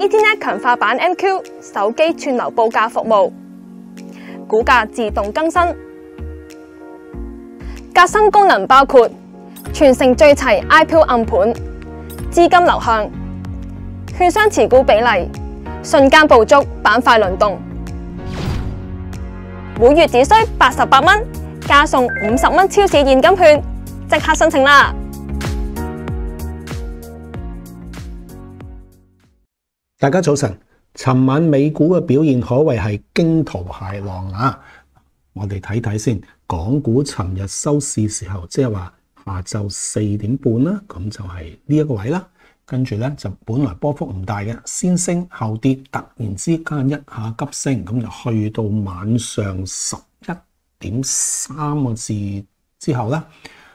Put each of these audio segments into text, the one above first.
E T N 强化版 M Q 手机串流报价服务，股价自动更新。革新功能包括全城聚齐 I P O 暗盘、资金流向、券商持股比例、瞬间捕捉板块轮动。每月只需八十八蚊，加送五十蚊超市现金券，即刻申请啦！大家早晨，寻晚美股嘅表现可谓系惊涛骇浪啊！我哋睇睇先，港股寻日收市时候，即系话下昼四点半啦，咁就系呢一个位啦。跟住咧就本来波幅唔大嘅，先升后跌，突然之间一下急升，咁就去到晚上十一点三个字之后咧，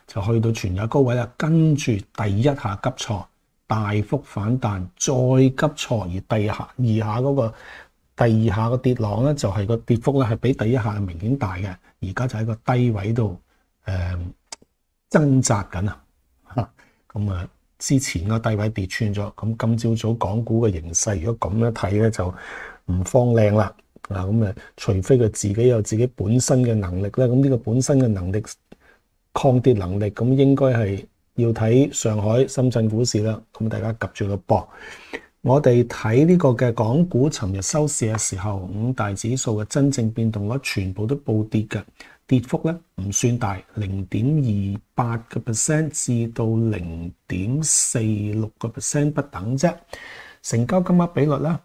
就去到全日高位啦。跟住第一下急挫。大幅反彈，再急挫而第下、二下嗰個第二下嘅跌浪咧，就係個跌幅咧係比第一下明顯大嘅。而家就喺個低位度誒掙扎緊啊！咁啊，之前個低位跌穿咗，咁今朝早港股嘅形勢，如果咁樣睇咧，就唔方靚啦啊！咁啊，除非佢自己有自己本身嘅能力咧，咁呢個本身嘅能力抗跌能力，咁應該係。要睇上海、深圳股市啦，咁大家及住個博。我哋睇呢個嘅港股，尋日收市嘅時候，五大指數嘅真正變動率全部都暴跌嘅，跌幅咧唔算大，零點二八個 percent 至到零點四六個 percent 不等啫。成交金額比率咧，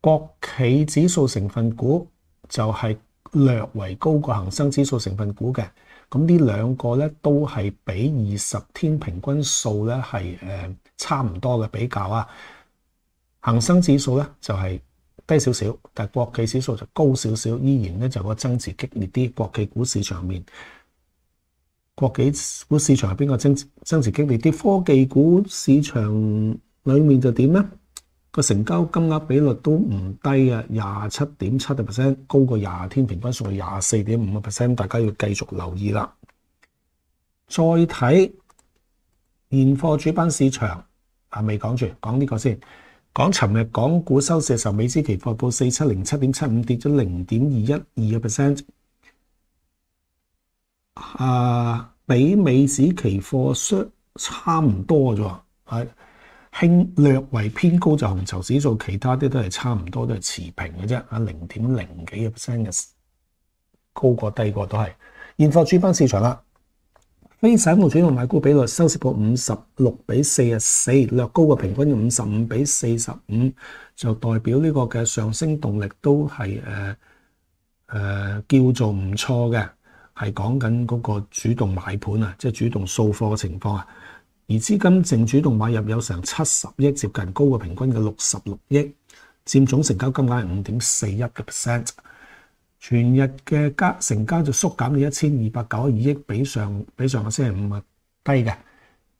國企指數成分股就係略為高過恒生指數成分股嘅。咁呢兩個咧都係比二十天平均數咧係誒差唔多嘅比較啊，恒生指數咧就係低少少，但係國企指數就高少少，依然咧就個增持激烈啲。國企股市場面，國企股市場邊個增增持激烈啲？科技股市場裡面就點咧？個成交金額比率都唔低啊，廿七點七個 percent，高過廿天平均數嘅廿四點五個 percent，大家要繼續留意啦。再睇現貨主板市場啊，未講住，講呢個先。講尋日港股收市嘅時候，美指期貨報四七零七點七五，跌咗零點二一二個 percent，啊，比美指期貨差唔多啫係。輕略為偏高就紅籌指數，其他啲都係差唔多，都係持平嘅啫，啊零點零幾嘅 percent 嘅高過低過都係。現貨主板市場啦，非散户主動買股比率收市個五十六比四十四，略高過平均五十五比四十五，就代表呢個嘅上升動力都係誒誒叫做唔錯嘅，係講緊嗰個主動買盤啊，即係主動掃貨嘅情況啊。而資金正主動買入有成七十億，接近高過平均嘅六十六億，佔總成交金額五點四一嘅 percent。全日嘅加成交就縮減到一千二百九十二億，比上比上個星期五啊低嘅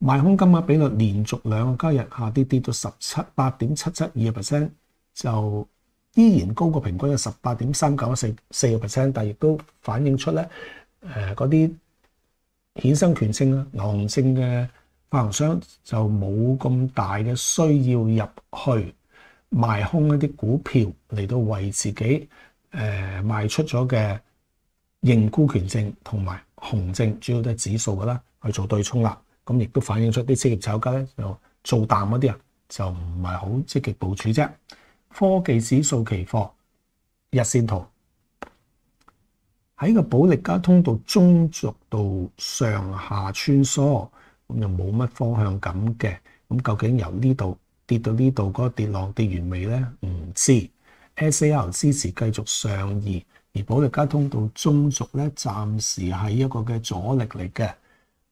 賣空金額比率連續兩個交易日下跌，跌到十七八點七七二嘅 percent，就依然高過平均嘅十八點三九四四個 percent，但亦都反映出咧，誒嗰啲衍生權證啊、牛熊證嘅。發行商就冇咁大嘅需要入去賣空一啲股票嚟到為自己誒賣出咗嘅認沽權證同埋紅證，主要都係指數噶啦，去做對沖啦。咁亦都反映出啲資業炒家咧，就做淡嗰啲人就唔係好積極部署啫。科技指數期貨日線圖喺個保利加通道中軸度上下穿梭。咁又冇乜方向感嘅，咁究竟由呢度跌到呢度嗰個跌浪跌完未咧？唔知 SAR 支持繼續上移，而保利交通道中軸咧暫時係一個嘅阻力嚟嘅。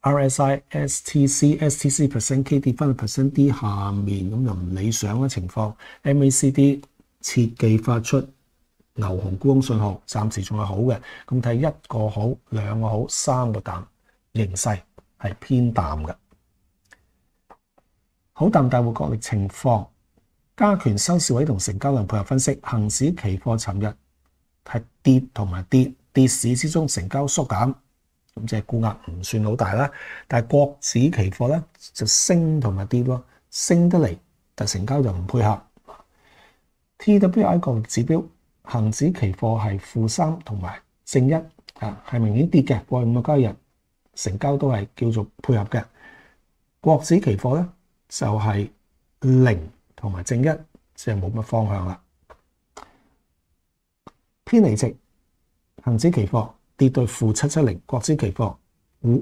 RSI、STC、STC percent K 跌翻去 percent D 下面，咁又唔理想嘅情況。MACD 切忌發出牛熊沽空信號，暫時仲係好嘅。咁睇一個好，兩個好，三個等形勢。係偏淡嘅，好淡大户角力情況，加權收市位同成交量配合分析，恒指期貨尋日係跌同埋跌，跌市之中成交縮減，咁即係估壓唔算好大啦。但係國指期貨咧就升同埋跌咯，升得嚟但成交就唔配合。TWI 個指標，恒指期貨係負三同埋正一啊，係明顯跌嘅過去五個交易日。成交都係叫做配合嘅，國指期貨咧就係零同埋正一，即係冇乜方向啦。偏離值，恒指期貨跌到負七七零，國指期貨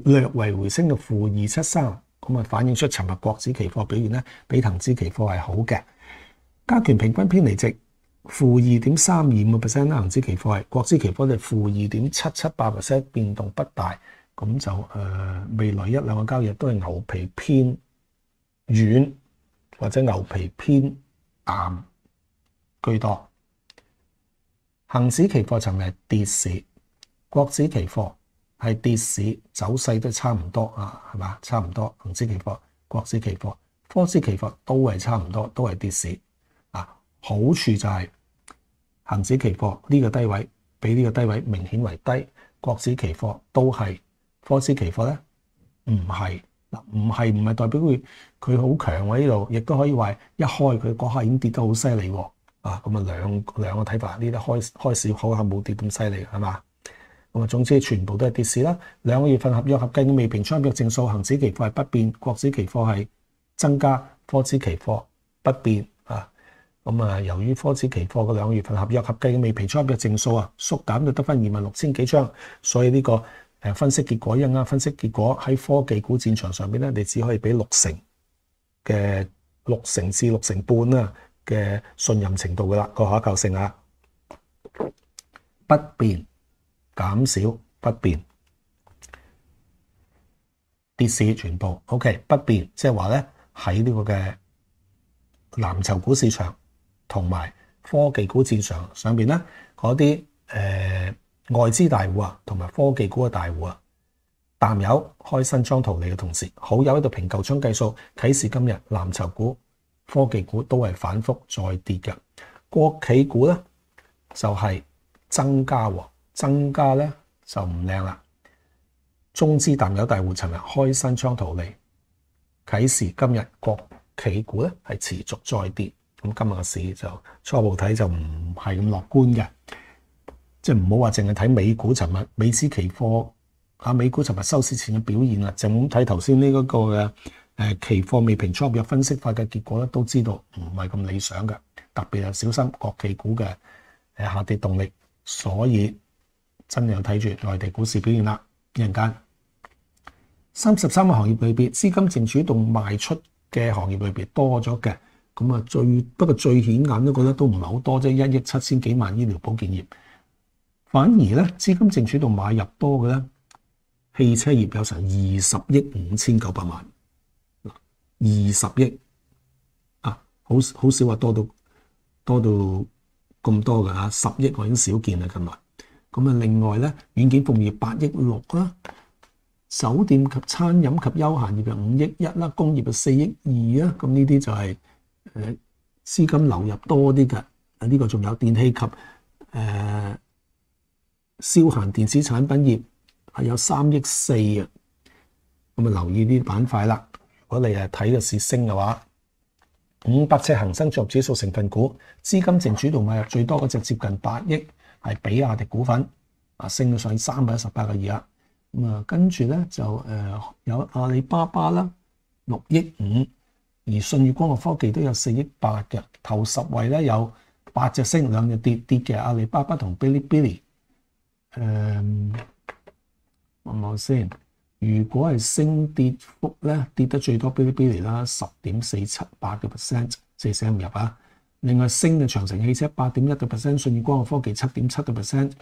略為回升到負二七三，咁啊反映出尋日國指期貨表現咧比恒指期貨係好嘅。加權平均偏離值負二點三二五 percent 啦，恒指期貨係國指期貨就負二點七七八 percent，變動不大。咁就誒，未來一兩個交易都係牛皮偏軟或者牛皮偏硬居多。恒指期貨曾經係跌市，國指期貨係跌市，走勢都差唔多啊，係嘛？差唔多。恒指期貨、國指期貨、科指期貨都係差唔多，都係跌市。啊，好處就係恒指期貨呢個低位比呢個低位明顯為低，國指期貨都係。科斯期貨咧唔係嗱，唔係唔係代表佢佢好強喎呢度，亦都可以話一開佢嗰下已經跌得好犀利喎啊！咁啊兩兩個睇法，呢啲開開市好下冇跌咁犀利係嘛？咁啊總之全部都係跌市啦。兩個月份合約合計未平倉嘅正數，恒指期貨係不變，國指期貨係增加，科指期貨不變啊！咁啊，由於科指期貨嗰兩個月份合約合計嘅未平倉嘅正數啊，縮減就得翻二萬六千幾張，所以呢個。誒分析結果一樣，分析結果喺科技股戰場上面咧，你只可以俾六成嘅六成至六成半啊嘅信任程度噶啦，個可靠性啊，不變，減少不變，跌市全部 OK，不變，即係話咧喺呢個嘅藍籌股市場同埋科技股戰場上面咧，嗰啲誒。外資大戶啊，同埋科技股嘅大戶啊，淡友開新窗逃利嘅同時，好友喺度平舊窗計數。啟示今日藍籌股、科技股都係反覆再跌嘅。國企股咧就係增加喎，增加咧就唔靚啦。中資淡友大戶尋日開新窗逃利，啟示今日國企股咧係持續再跌。咁今日嘅市就初步睇就唔係咁樂觀嘅。即係唔好話，淨係睇美股尋日美資期貨啊，美股尋日收市前嘅表現啦。就咁睇頭先呢一個嘅誒期貨未平初入分析法嘅結果咧，都知道唔係咁理想嘅。特別係小心國企股嘅誒下跌動力。所以真要睇住內地股市表現啦。一間三十三個行業裏邊，資金淨主動賣出嘅行業裏邊多咗嘅咁啊，最不過最顯眼都覺得都唔係好多啫，一億七千幾萬醫療保健業。反而咧，資金正主度買入多嘅咧，汽車業有成二十億五千九百萬，嗱二十億啊，好好少話多到多到咁多嘅嚇，十億我已經少見啦近來。咁啊，另外咧，軟件服務業八億六啦，酒店及餐飲及休閒業就五億一啦，工業就四億二啦。咁呢啲就係誒資金流入多啲嘅。啊，呢個仲有電器及誒。消閒電子產品業係有三億四嘅，咁啊留意呢啲板塊啦。如果你係睇個市升嘅話，五百隻恒生綜合指數成分股資金正主動買入最多嗰只接近八億，係比亞迪股份啊，升到上三百一十八個二啦。咁啊，跟住咧就誒有阿里巴巴啦六億五，而信譽光學科技都有四億八嘅頭十位咧，有八隻升，兩隻跌跌嘅阿里巴巴同 Bilibili。誒，問望先。如果係升跌幅咧，跌得最多 Bilibili 啦，十點四七八個 percent，寫唔入啊。另外升嘅長城汽車八點一個 percent，順義光學科技七點七個 percent，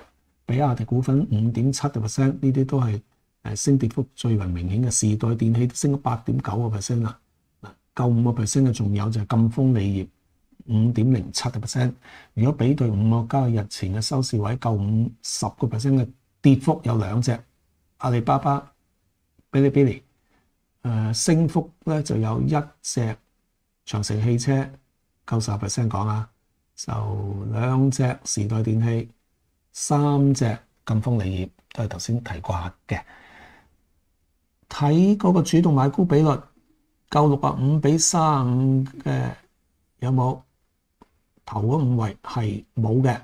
比亞迪股份五點七個 percent，呢啲都係誒升跌幅最為明顯嘅。時代電器升咗八點九個 percent 啦，夠五個 percent 嘅仲有就係金豐利業。五点零七個 percent，如果比对五交加日前嘅收市位，够五十个 percent 嘅跌幅有两只，阿里巴巴、哔哩哔哩，诶升幅咧就有一只长城汽车够十 percent 讲啊，就两只时代电器，三只晋丰利业都系头先提过嘅，睇嗰个主动买股比率够六百五比三五嘅有冇？頭嗰五位係冇嘅，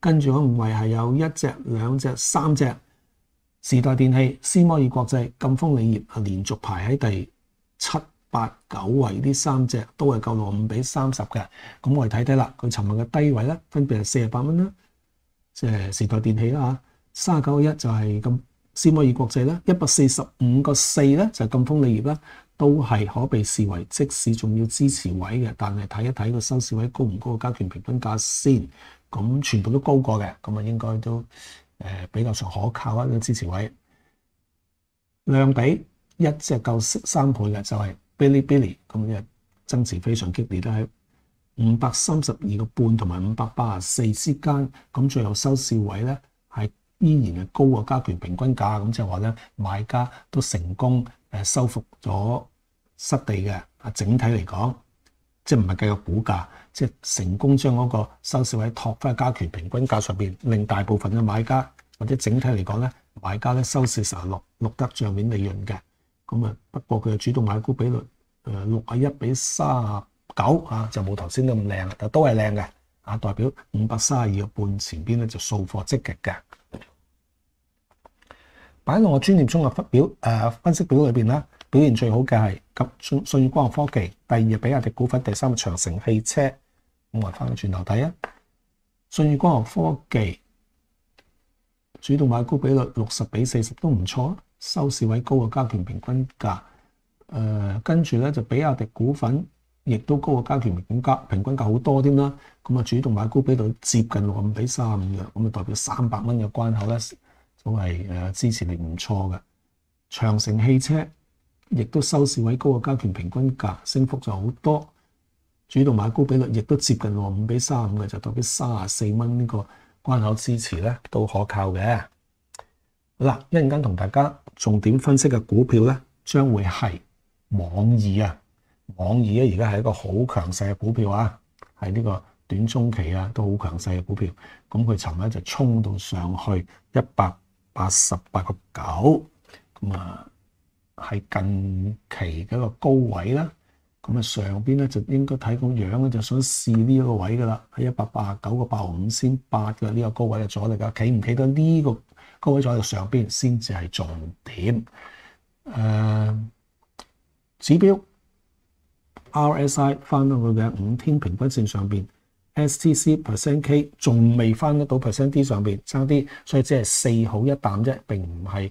跟住嗰五位係有一隻、兩隻、三隻。時代電器、斯摩爾國際、金豐企業係連續排喺第七、八、九位呢三隻都係夠六五比三十嘅。咁我哋睇睇啦，佢尋日嘅低位咧分別係四十八蚊啦，即係時代電器啦嚇，三十九個一就係咁，斯摩爾國際啦，一百四十五個四咧就係金豐企業啦。都係可被視為即使仲要支持位嘅，但係睇一睇個收市位高唔高個加權平均價先。咁全部都高過嘅，咁啊應該都誒比較上可靠啊啲支持位。量比一隻夠三倍嘅就係 Billy Billy，咁啊增持非常激烈，都喺五百三十二個半同埋五百八十四之間。咁最後收市位咧係依然係高過加權平均價，咁即係話咧買家都成功。誒收復咗失地嘅，啊整體嚟講，即係唔係計個股價，即係成功將嗰個收市位托翻去加權平均價上邊，令大部分嘅買家或者整體嚟講咧，買家咧收市時候錄得帳面利潤嘅。咁啊，不過佢嘅主動買股比率誒六啊一比三啊九啊，就冇頭先咁靚啦，但都係靚嘅啊，代表五百三十二個半前邊咧就掃貨積極嘅。擺落我專業中合分表，誒分析表裏邊咧，表現最好嘅係及信信義光學科技，第二日比亚迪股份，第三日長城汽車。咁我翻去頭睇啊，信義光學科技主動買高比率六十比四十都唔錯收市位高嘅加權平均價。誒，跟住咧就比亚迪股份，亦都高嘅加權平均加平均價好多添啦。咁啊，主動買高比率接近六五比三五嘅，咁啊代表三百蚊嘅關口咧。都係誒支持力唔錯嘅，長城汽車亦都收市位高嘅加權平均價升幅就好多，主動買高比率亦都接近五比三五嘅，就代表三啊四蚊呢個關口支持咧都可靠嘅。好一陣間同大家重點分析嘅股票咧，將會係網易啊，網易咧而家係一個好強勢嘅股票啊，喺呢個短中期啊都好強勢嘅股票，咁佢尋日就衝到上去一百。八十八個九咁啊，係近期嘅一個高位啦。咁啊上邊咧就應該睇個樣咧，就想試呢一個位噶啦，喺一百八十九個八毫五先八嘅呢個高位嘅阻力噶，企唔企得呢個高位阻力上邊先至係重點。誒指標 RSI 翻到佢嘅五天平均線上邊。STC percent K 仲未翻得到 percent D 上面差啲，所以只係四好一啖啫，並唔係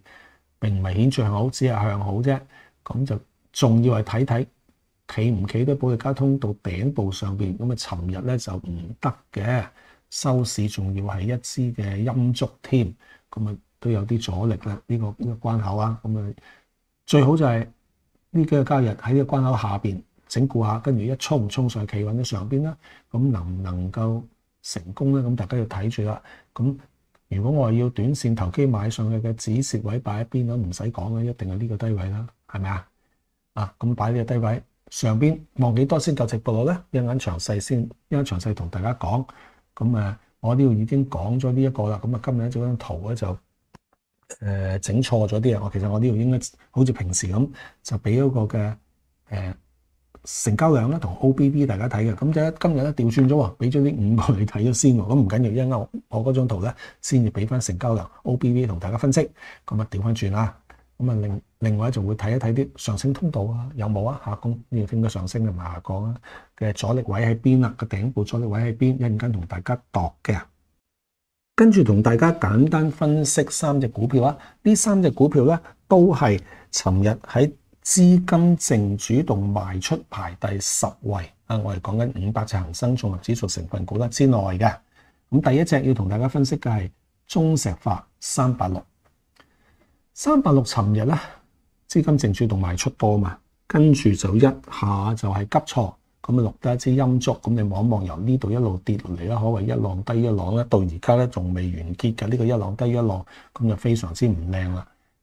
並唔係顯著向好，只係向好啫。咁就仲要係睇睇企唔企得保駕交通到頂部上面。咁啊，尋日咧就唔得嘅，收市仲要係一支嘅陰足添。咁啊，都有啲阻力啦，呢個呢個關口啊。咁啊，最好就係呢幾個交易喺呢個關口下面。整固下，跟住一衝衝上去企穩喺上邊啦。咁能唔能夠成功咧？咁大家要睇住啦。咁如果我要短線投機買上去嘅止蚀位擺喺邊咁唔使講啦，一定系呢個低位啦，係咪啊？啊，咁擺呢個低位上邊望幾多先夠直播落咧？一陣詳細先，一陣詳細同大家講。咁誒，我呢度已經講咗呢一個啦。咁啊，今日呢张圖咧就誒整錯咗啲啊！我其實我呢度應該好似平時咁，就俾嗰個嘅誒。成交量咧同 O B B 大家睇嘅，咁就今日咧調轉咗，俾咗啲五個你睇咗先喎。咁唔緊要，一陣我我嗰張圖咧先至俾翻成交量 O B B 同大家分析。咁啊調翻轉啦，咁啊另另外就仲會睇一睇啲上升通道啊，有冇啊？下呢要點樣上升同埋下降啊？嘅阻力位喺邊啊？個頂部阻力位喺邊？一陣間同大家度嘅，跟住同大家簡單分析三隻股票啊，呢三隻股票咧都係尋日喺。資金正主動賣出排第十位啊！我哋講緊五百隻恒生綜合指數成分股得之內嘅。咁第一隻要同大家分析嘅係中石化三百六。三百六，尋日咧資金正主動賣出多嘛，跟住就一下就係急挫，咁啊錄得一支陰足。咁你望一望，由呢度一路跌落嚟啦，可謂一浪低一浪啦，到而家咧仲未完結嘅呢個一浪低一浪，咁就非常之唔靚啦。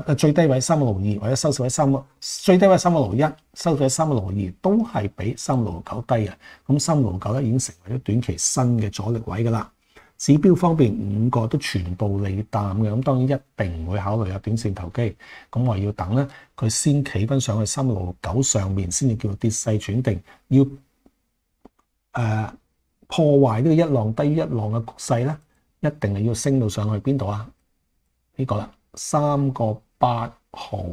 啊！最低位三六二，或者收市位三，最低位三六一，收市位三六二，都係比三六九低嘅。咁三六九已經成為咗短期新嘅阻力位噶啦。指標方面五個都全部利淡嘅，咁當然一定唔會考慮有短線投機。咁我要等咧，佢先企翻上去三六九上面，先至叫做跌勢轉定。要誒破壞呢一浪低於一浪嘅局勢咧，一定係要升到上去邊度啊？呢個啦。三個八毫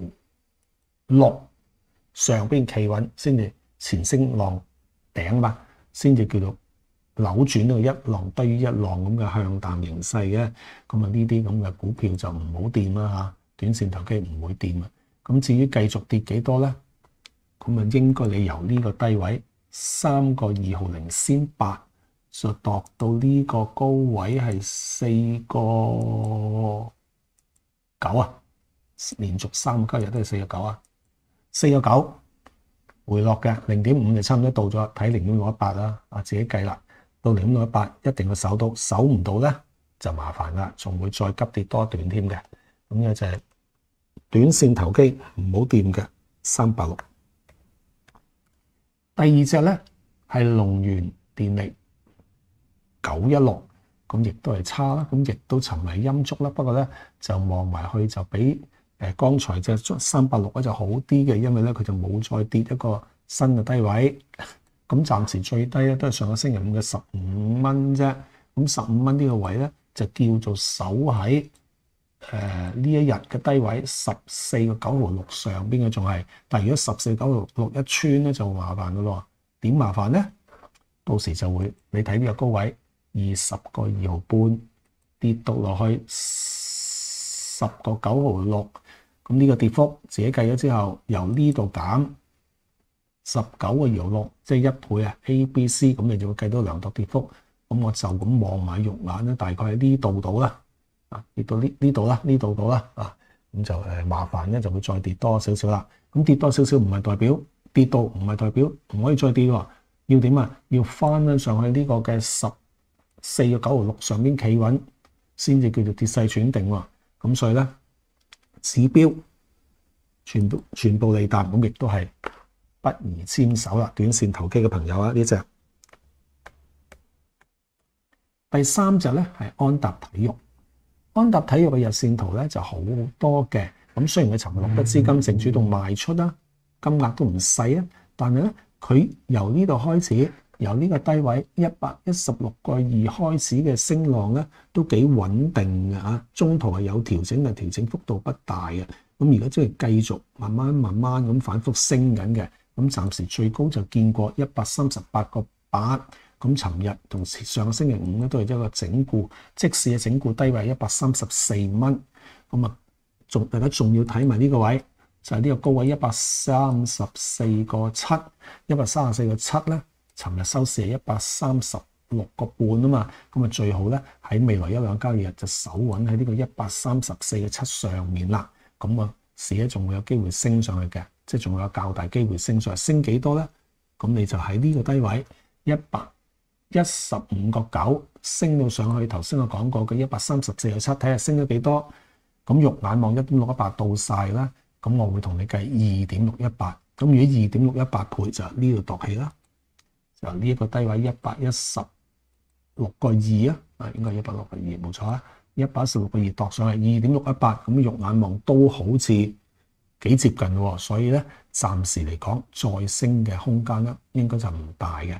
六上邊企穩先至前升浪頂嘛，先至叫做扭轉呢個一浪低於一浪咁嘅向淡形勢嘅，咁啊呢啲咁嘅股票就唔好掂啦嚇，短線投機唔會掂啊。咁至於繼續跌幾多咧？咁啊應該你由呢個低位三個二毫零先八就度到呢個高位係四個。九啊，连续三交易日都係四個九啊，四個九回落嘅，零点五就差唔多到咗，睇零点六一八啦，啊自己计啦，到零点六一八一定要守到，守唔到咧就麻烦啦，仲会再急跌多一段添嘅，咁嘅就系短线投机唔好掂嘅三八六。第二只咧係龙源电力九一六。咁亦都係差啦，咁亦都沉迷陰足啦。不過咧，就望埋去就比誒剛才只三百六咧就好啲嘅，因為咧佢就冇再跌一個新嘅低位。咁暫時最低咧都係上個星期五嘅十五蚊啫。咁十五蚊呢個位咧就叫做守喺誒呢一日嘅低位，十四個九毫六上邊嘅仲係。但係如果十四九毫六六一穿咧就麻煩噶咯。點麻煩咧？到時就會你睇呢個高位。二十個二毫半跌到落去十個九毫六，咁呢個跌幅自己計咗之後，由呢度減十九個二毫六，即係一倍啊。A、B、C 咁你就會計到量度跌幅。咁我就咁望埋肉眼咧，大概喺呢度度啦，啊跌到呢呢度啦，呢度度啦啊，咁就誒麻煩咧，就會再跌多少少啦。咁跌多少少唔係代表跌到唔係代表唔可以再跌喎，要點啊？要翻翻上去呢個嘅十。四個九毫六上邊企穩，先至叫做跌勢轉定喎。咁所以咧，指標全部全部利淡，咁亦都係不宜簽手啦。短線投機嘅朋友啊，呢只第三隻咧係安踏體育。安踏體育嘅日線圖咧就好多嘅。咁雖然佢尋日六筆資金正主動賣出啦，金額都唔細啊，但係咧佢由呢度開始。由呢個低位一百一十六個二開始嘅升浪咧，都幾穩定嘅中途係有調整嘅，調整幅度不大嘅。咁而家即係繼續慢慢慢慢咁反覆升緊嘅。咁暫時最高就見過一百三十八個八。咁尋日同上個星期五咧都係一個整固，即使嘅整固低位一百三十四蚊。咁啊，仲大家仲要睇埋呢個位，就係呢個高位一百三十四个七，一百三十四个七咧。尋日收市係一百三十六個半啊嘛，咁啊最好咧喺未來一養交易日就守穩喺呢個一百三十四嘅七上面啦。咁啊市咧仲會有機會升上去嘅，即係仲有較大機會升上，去，升幾多咧？咁你就喺呢個低位一百一十五個九升到上去。頭先我講過嘅一百三十四個七，睇下升咗幾多。咁肉眼望一點六一八到晒啦，咁我會同你計二點六一八。咁如果二點六一八倍就呢度度起啦。就呢一個低位一百一十六個二啊，啊應該一百六個二冇錯啊，一百一十六個二度上去二點六一八，咁肉眼望都好似幾接近喎，所以咧暫時嚟講再升嘅空間咧應該就唔大嘅，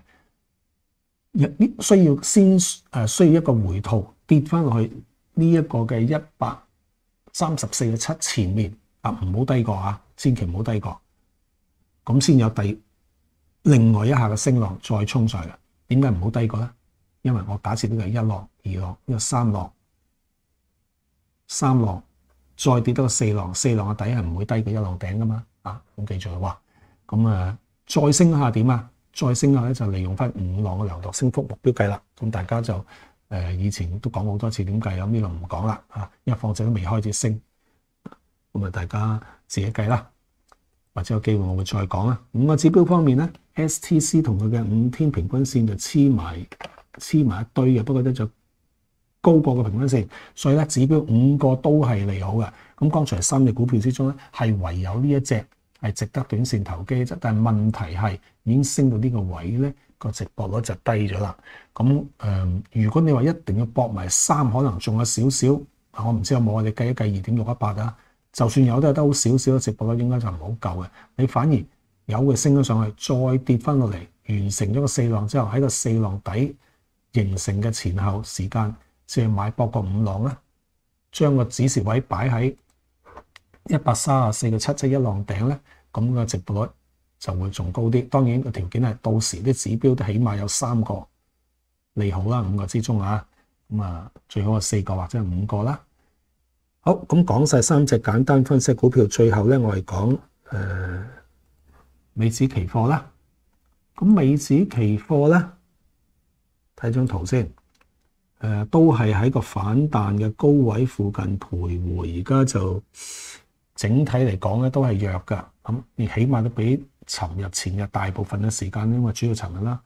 亦需要先誒需要一個回吐跌翻落去呢一個嘅一百三十四個七前面啊，唔好低過啊，千祈唔好低過，咁先有第。另外一下嘅升浪再冲上嘅，点解唔好低过咧？因为我假设呢个系一浪、二浪、呢个三浪、三浪，再跌到四浪，四浪嘅底系唔会低过一浪顶噶嘛。啊，咁记住啦，咁啊，再升一下点啊？再升下咧就利用翻五浪嘅流动升幅目标计啦。咁大家就诶，以前都讲好多次点计，咁呢度唔讲啦。吓，因为放证都未开始升，咁啊，大家自己计啦，或者有机会我会再讲啦。五个指标方面咧。S T C 同佢嘅五天平均線就黐埋黐埋一堆嘅，不過咧就高過個平均線，所以咧指標五個都係利好嘅。咁剛才三嘅股票之中咧，係唯有呢一隻係值得短線投機啫。但係問題係已經升到呢個位咧，個直播率就低咗啦。咁誒，如果你話一定要搏埋三，可能仲有少少。我唔知有冇我哋計一計二點六一八啊，就算有都係得好少少嘅直播率，應該就唔好夠嘅。你反而。有嘅升咗上去，再跌翻落嚟，完成咗個四浪之後，喺個四浪底形成嘅前後時間先買博個五浪啦。將個指示位擺喺一百三啊四個七七一浪頂咧，咁個直度率就會仲高啲。當然個條件係到時啲指標都起碼有三個利好啦，五個之中啊，咁啊最好係四個或者五個啦。好咁講晒三隻簡單分析股票，最後咧我係講誒。美指期貨啦，咁美指期貨咧，睇張圖先，誒都係喺個反彈嘅高位附近徘徊，而家就整體嚟講咧都係弱噶，咁你起碼都比尋日前日大部分嘅時間，因為主要尋日啦，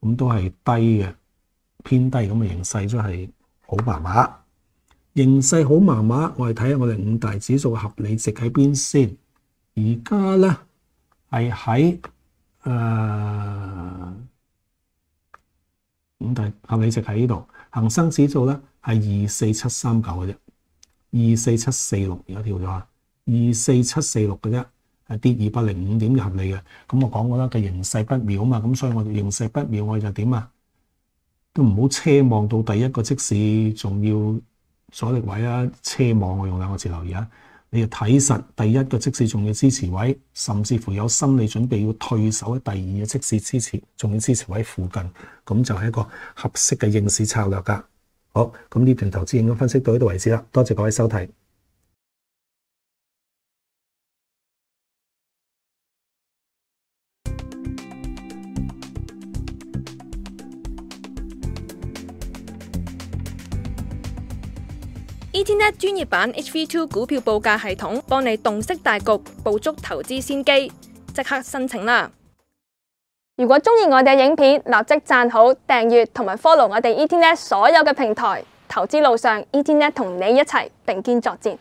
咁都係低嘅，偏低咁嘅形勢都係好麻麻，形勢好麻麻，我哋睇下我哋五大指數嘅合理值喺邊先，而家咧。係喺誒五但合理值喺呢度。恒生指數咧係二四七三九嘅啫，二四七四六而家跳咗啊，二四七四六嘅啫，係跌二百零五點嘅合理嘅。咁我講過啦，嘅形勢不妙啊嘛，咁所以我形勢不妙，我就點啊，都唔好奢望到第一個即使仲要阻力位啊，奢望我用兩個字留意啊。你要睇实第一個即使重要支持位，甚至乎有心理準備要退守喺第二個即使支持重要支持位附近，咁就係一個合適嘅應市策略㗎。好，咁呢段投資應該分析到呢度為止啦。多謝各位收睇。专业版 HV2 股票报价系统，帮你洞悉大局，捕捉投资先机，即刻申请啦！如果中意我哋嘅影片，立即赞好、订阅同埋 follow 我哋 ETN 所有嘅平台。投资路上，ETN 同你一齐并肩作战。